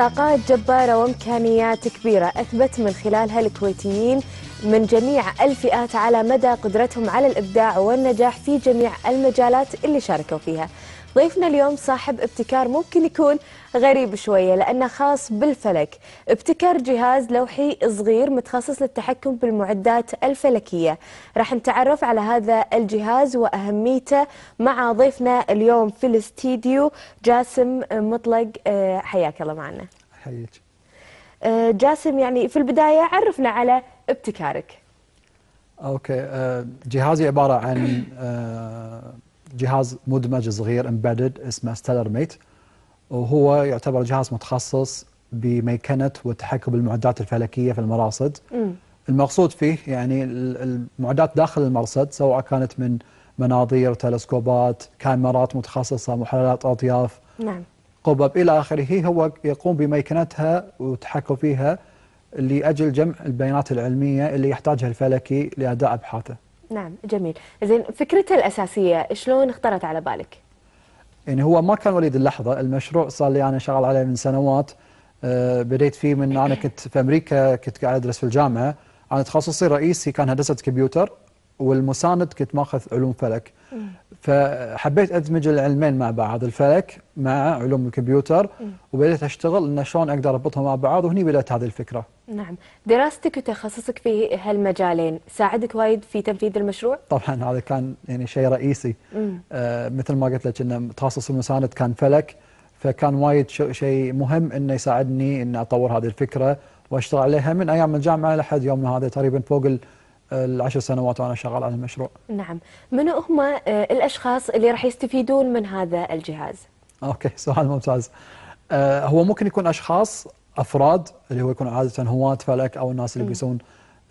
طاقات جبارة وإمكانيات كبيرة أثبت من خلالها الكويتيين من جميع الفئات على مدى قدرتهم على الإبداع والنجاح في جميع المجالات اللي شاركوا فيها ضيفنا اليوم صاحب ابتكار ممكن يكون غريب شوية لأنه خاص بالفلك ابتكار جهاز لوحي صغير متخصص للتحكم بالمعدات الفلكية راح نتعرف على هذا الجهاز وأهميته مع ضيفنا اليوم في الاستديو جاسم مطلق آه، حياك الله معنا حياك آه، جاسم يعني في البداية عرفنا على ابتكارك اوكي آه، جهازي عباره عن جهاز مدمج صغير امبيدد اسمه ستيلر ميت وهو يعتبر جهاز متخصص بميكنه والتحكم بالمعدات الفلكيه في المراصد م. المقصود فيه يعني المعدات داخل المرصد سواء كانت من مناظير تلسكوبات كاميرات متخصصه محللات اطياف نعم قبب الى اخره هو يقوم بميكنتها والتحكم فيها لاجل جمع البيانات العلميه اللي يحتاجها الفلكي لاداء ابحاثه نعم جميل زين فكرتها الأساسية شلون اخترت على بالك؟ يعني هو ما كان وليد اللحظة المشروع صار لي أنا شغال عليه من سنوات آه، بديت فيه من أنا كنت في أمريكا كنت قاعد أدرس في الجامعة أنا تخصصي الرئيسي كان هندسة كمبيوتر والمساند كنت ماخذ علوم فلك فحبيت ادمج العلمين مع بعض الفلك مع علوم الكمبيوتر وبدأت اشتغل ان شلون اقدر اربطهم مع بعض وهني بدأت هذه الفكره نعم دراستك وتخصصك في هالمجالين ساعدك وايد في تنفيذ المشروع طبعا هذا كان يعني شيء رئيسي آه مثل ما قلت لك ان تخصص المساند كان فلك فكان وايد شيء مهم انه يساعدني ان اطور هذه الفكره واشتغل عليها من ايام الجامعه لحد يومنا هذا تقريبا فوق ال العشر سنوات وانا شغال على المشروع. نعم، من هم آه، الاشخاص اللي راح يستفيدون من هذا الجهاز؟ اوكي سؤال ممتاز. آه، هو ممكن يكون اشخاص افراد اللي هو يكون عاده هواة فلك او الناس اللي بيسوون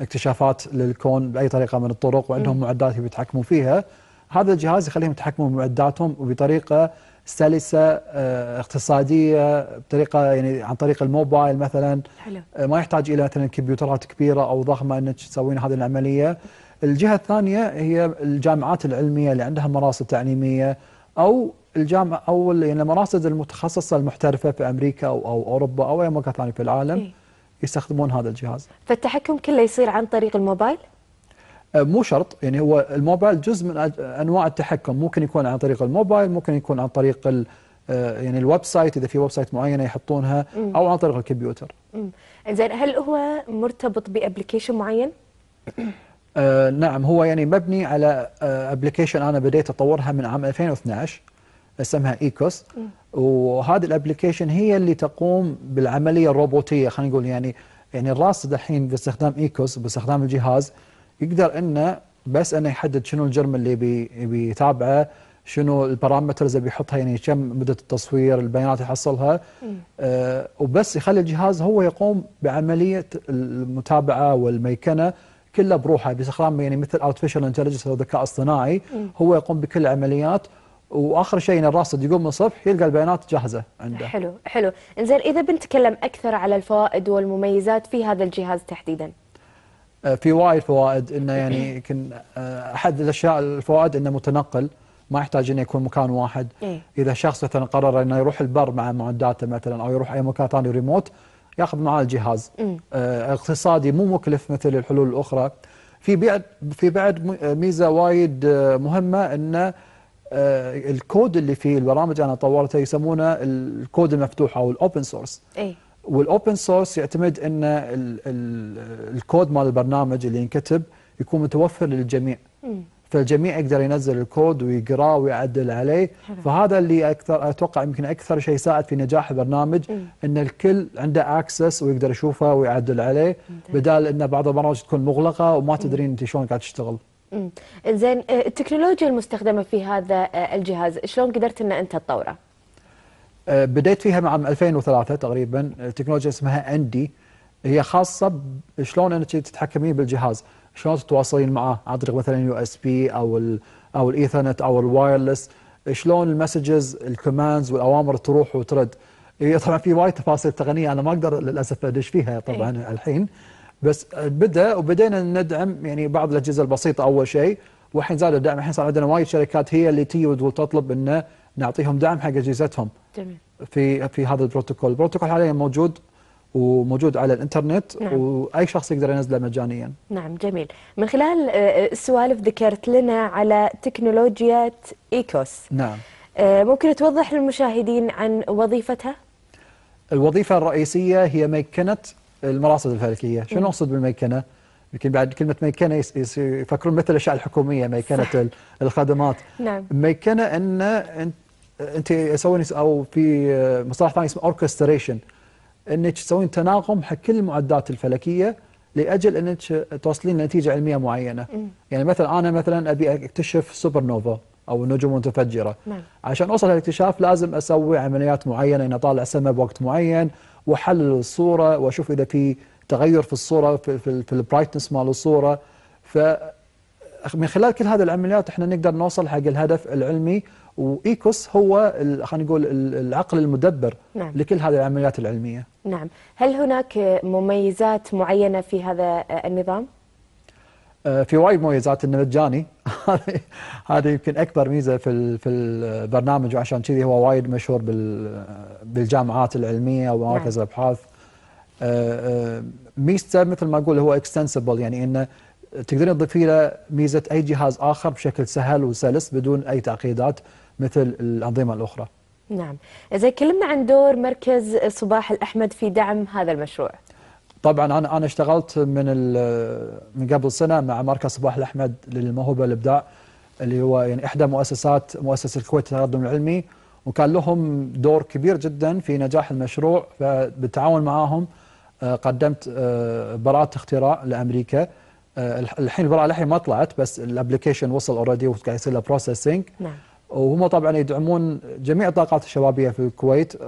اكتشافات للكون باي طريقه من الطرق وعندهم معدات يتحكمون فيها. هذا الجهاز يخليهم يتحكمون بمعداتهم وبطريقه سلسه آه، اقتصاديه بطريقه يعني عن طريق الموبايل مثلا حلو. آه، ما يحتاج الى مثلا كمبيوترات كبيره او ضخمه انك تسوين هذه العمليه الجهه الثانيه هي الجامعات العلميه اللي عندها مراصد تعليميه او الجامعه او يعني المراصد المتخصصه المحترفه في امريكا او, أو اوروبا او اي مكان ثاني في العالم إيه؟ يستخدمون هذا الجهاز. فالتحكم كله يصير عن طريق الموبايل؟ آه، مو شرط يعني هو الموبايل جزء من انواع التحكم ممكن يكون عن طريق الموبايل ممكن يكون عن طريق آه، يعني الويب سايت اذا في ويب سايت معينه يحطونها او عن طريق الكمبيوتر زين هل هو مرتبط بابلكيشن معين آه نعم هو يعني مبني على آه، ابلكيشن انا بديت اطورها من عام 2012 اسمها ايكوس وهذه الابلكيشن هي اللي تقوم بالعمليه الروبوتيه خلينا نقول يعني يعني الراصد الحين باستخدام ايكوس باستخدام الجهاز يقدر انه بس انه يحدد شنو الجرم اللي بي بيتابعه شنو البارامترز اللي بيحطها يعني كم مده التصوير البيانات يحصلها آه وبس يخلي الجهاز هو يقوم بعمليه المتابعه والميكنه كلها بروحه باستخدام يعني مثل ارتفيشال انتليجنس او ذكاء اصطناعي هو يقوم بكل العمليات واخر شيء ان الراصد يقوم من الصبح يلقى البيانات جاهزه عنده. حلو حلو، انزين اذا بنتكلم اكثر على الفوائد والمميزات في هذا الجهاز تحديدا. آه، في وايد فوائد انه يعني يمكن آه، احد الاشياء الفوائد انه متنقل ما يحتاج انه يكون مكان واحد إيه. اذا شخص مثلا قرر انه يروح البر مع معداته مثلا او يروح اي مكان ثاني ريموت ياخذ معاه الجهاز إيه. آه اقتصادي مو مكلف مثل الحلول الاخرى في بعد في بعد آه، ميزه وايد مهمه انه الكود اللي فيه البرامج انا طورتها يسمونه الكود المفتوح او الاوبن إيه. سورس والاوبن سورس يعتمد ان الكود مال البرنامج اللي ينكتب يكون متوفر للجميع فالجميع يقدر ينزل الكود ويقراه ويعدل عليه حلو. فهذا اللي اكثر اتوقع يمكن اكثر شيء ساعد في نجاح البرنامج ان الكل عنده اكسس ويقدر يشوفه ويعدل عليه بدال ان بعض البرامج تكون مغلقه وما تدرين انت شلون قاعد تشتغل زين آه، التكنولوجيا المستخدمه في هذا آه، الجهاز شلون قدرت ان انت تطوره آه، بديت فيها مع 2003 تقريبا آه، تكنولوجيا اسمها اندي هي خاصه شلون انك تتحكمين بالجهاز شلون تتواصلين معه عن طريق مثلا يو اس بي او الـ او الايثرنت او الوايرلس شلون المسجز الكوماندز والاوامر تروح وترد هي طبعا في وايد تفاصيل تقنيه انا ما اقدر للاسف ادش فيها إيه. طبعا الحين بس بدا وبدينا ندعم يعني بعض الاجهزه البسيطه اول شيء والحين زاد الدعم الحين صار عندنا وايد شركات هي اللي وتقول وتطلب انه نعطيهم دعم حق اجهزتهم جميل في في هذا البروتوكول البروتوكول حاليا موجود وموجود على الانترنت نعم. واي شخص يقدر ينزله مجانيا. نعم جميل، من خلال آه، آه، السوالف ذكرت لنا على تكنولوجيا ايكوس. نعم. آه، ممكن توضح للمشاهدين عن وظيفتها؟ الوظيفه الرئيسيه هي ميكنه المراصد الفلكيه، شنو نقصد بالميكنه؟ يمكن بعد كلمة ميكنة يفكرون مثل الأشياء الحكومية ميكنة الخدمات نعم ميكنة أن أنت, انت يسوون أو في مصطلح ثاني اسمه أوركستريشن أنك تسوين تناغم حق كل المعدات الفلكية لأجل أنك توصلين لنتيجة علمية معينة م. يعني مثلا أنا مثلا أبي أكتشف سوبر نوفا أو النجوم المتفجرة نعم. عشان أوصل للاكتشاف لازم أسوي عمليات معينة أن أطالع السماء بوقت معين وأحلل الصورة وأشوف إذا في تغير في الصورة في, في, في البرايتنس مال الصورة ف من خلال كل هذه العمليات احنا نقدر نوصل حق الهدف العلمي وايكوس هو خلينا نقول العقل المدبر نعم. لكل هذه العمليات العلميه. نعم، هل هناك مميزات معينه في هذا آه، النظام؟ آه، في وايد مميزات انه مجاني هذه يمكن اكبر ميزه في في البرنامج وعشان كذي هو وايد مشهور بالجامعات العلميه نعم. ومراكز الابحاث آه، آه، ميزته مثل ما اقول هو اكستنسبل يعني انه تقدرين تضيفي له ميزه اي جهاز اخر بشكل سهل وسلس بدون اي تعقيدات مثل الانظمه الاخرى. نعم، اذا كلمنا عن دور مركز صباح الاحمد في دعم هذا المشروع. طبعا انا انا اشتغلت من من قبل سنه مع مركز صباح الاحمد للموهبه الابداع اللي هو يعني احدى مؤسسات مؤسسه الكويت للتقدم العلمي وكان لهم دور كبير جدا في نجاح المشروع فبالتعاون معاهم آه، قدمت آه، براءة اختراع لأمريكا آه، الحين البراءة الحين ما طلعت بس الابلكيشن وصل اوريدي وقاعد يصير له بروسيسنج نعم وهم طبعا يدعمون جميع الطاقات الشبابية في الكويت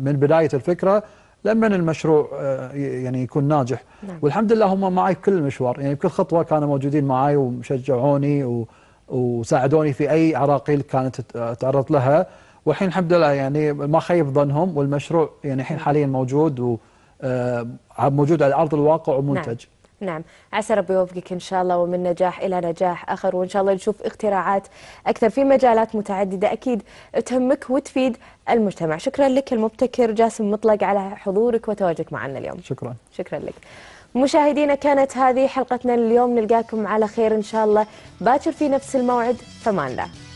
من بداية الفكرة لما المشروع يعني يكون ناجح نعم. والحمد لله هم معي كل المشوار يعني بكل خطوة كانوا موجودين معي ومشجعوني و وساعدوني في أي عراقيل كانت تعرض لها والحين الحمد لله يعني ما خيب ظنهم والمشروع يعني الحين نعم. حاليا موجود و آه، موجود على ارض الواقع ومنتج نعم. نعم عسى ربي يوفقك إن شاء الله ومن نجاح إلى نجاح آخر وإن شاء الله نشوف اختراعات أكثر في مجالات متعددة أكيد تهمك وتفيد المجتمع شكرا لك المبتكر جاسم مطلق على حضورك وتواجدك معنا اليوم شكرا شكرا لك مشاهدينا كانت هذه حلقتنا اليوم نلقاكم على خير إن شاء الله باكر في نفس الموعد فمان الله